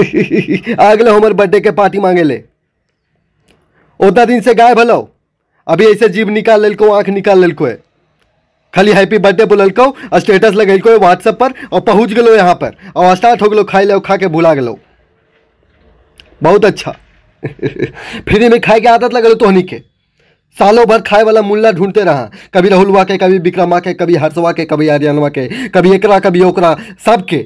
आगले हमर बर्थडे के पार्टी मांगे ले उतना दिन से गायब हलो अभी ऐसे जीव निकाल लेको आँख निकाल लेको है खाली हैप्पी बर्थडे बोलको स्टेटस लगेलको है व्हाट्सएप पर और पहुँच गलो यहाँ पर और स्टार्ट हो गलो खाए लो खा के भुला गलो बहुत अच्छा फ्री में खाए के आदत लगल तोहनी के सालों भर खाए वाला मुल्ला ढूंढते रहा कभी राहुलवा के कभी विक्रमा के कभी हर्षवा के कभी आर्यनवा के कभी एकरा कभी ओकरा सबके